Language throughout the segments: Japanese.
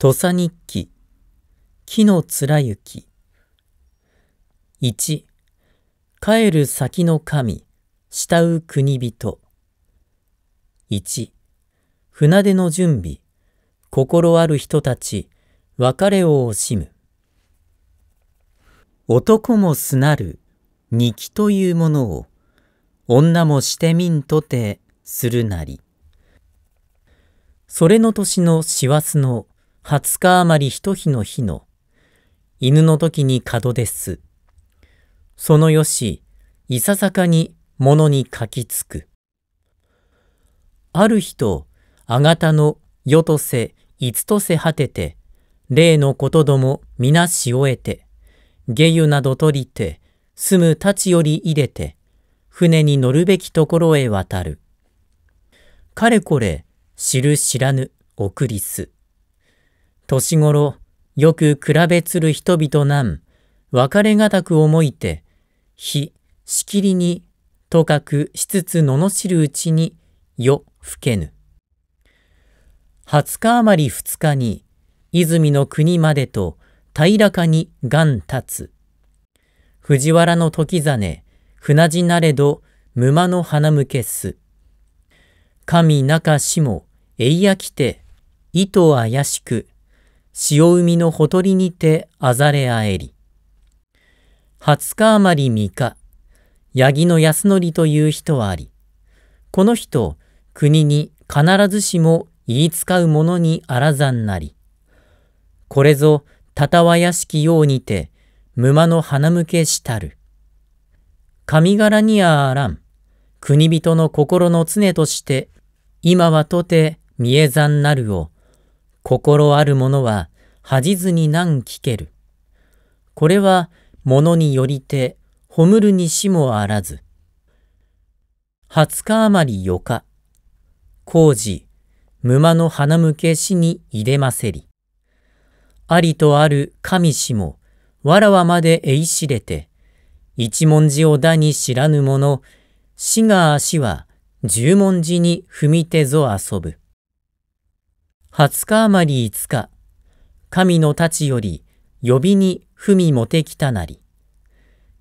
土佐日記、木の貫雪。一、帰る先の神、慕う国人。一、船出の準備、心ある人たち、別れを惜しむ。男もすなる、日記というものを、女もしてみんとて、するなり。それの年の師走の20日余り一日の日の、犬の時に門です。そのよし、いささかに物に書きつく。ある日と、あがたのよとせ、いつとせ果てて、例のことども皆し終えて、下湯など取りて、住む立ちより入れて、船に乗るべきところへ渡る。かれこれ、知る知らぬ、送りす。年頃、よく比べつる人々なん、別れがたく思いて、日、しきりに、とかくしつつ罵るうちに、よ、ふけぬ。二十日余り二日に、泉の国までと、平らかに願立つ。藤原の時真、船地なれど、沼の花向けす。神中しも、えいやきて、意図怪しく、潮海のほとりにてあざれあえり。二十日余り三日、八木の安則という人はあり、この人、国に必ずしも言い使うものにあらざんなり。これぞ、たたわやしきようにて、沼の花向けしたる。神柄にあらん、国人の心の常として、今はとて見えざんなるを、心ある者は恥じずに難聞ける。これは物によりて、ほむるにしもあらず。二十日余り余日、工事、沼の花向けしに入れませり。ありとある神しも、わらわまでえいしれて、一文字をだに知らぬ者、死が足は十文字に踏み手ぞ遊ぶ。20日余り5日、神の太刀より呼びに文もてきたなり、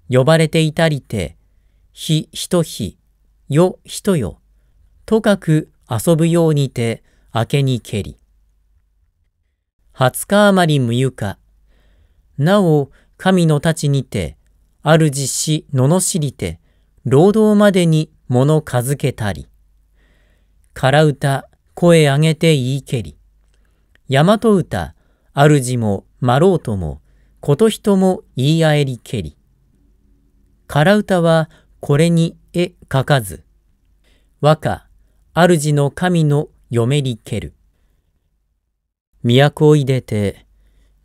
呼ばれていたりて、ひひとひ、よひとよ、とかく遊ぶようにて、明けにけり。20日余り6日、なお神の太刀にて、ある主し罵りて、労働までに物かづけたり。から歌、声上げて言いけり。大和歌、主も、まろうとも、こと人も言い合えりけり。空歌は、これに絵書かず。和歌、主の神の嫁りける。都を入れて、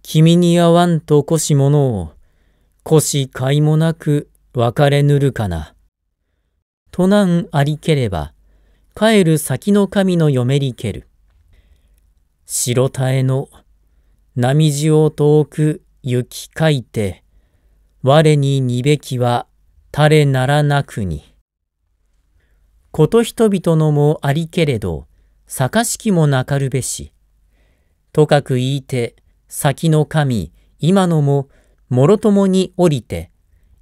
君に会わんとこし者を、こしかいもなく別れぬるかな。となんありければ、帰る先の神の嫁りける。白たえの波地を遠く行き書いて、我ににべきは垂れならなくに。こと人々のもありけれど、坂しきもなかるべし。とかく言いて、先の神、今のも、もろともに降りて、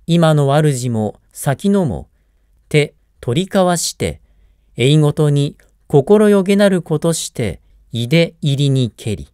今の主も先のも、手取り交わして、いごとに心よげなることして、いで入りにけり。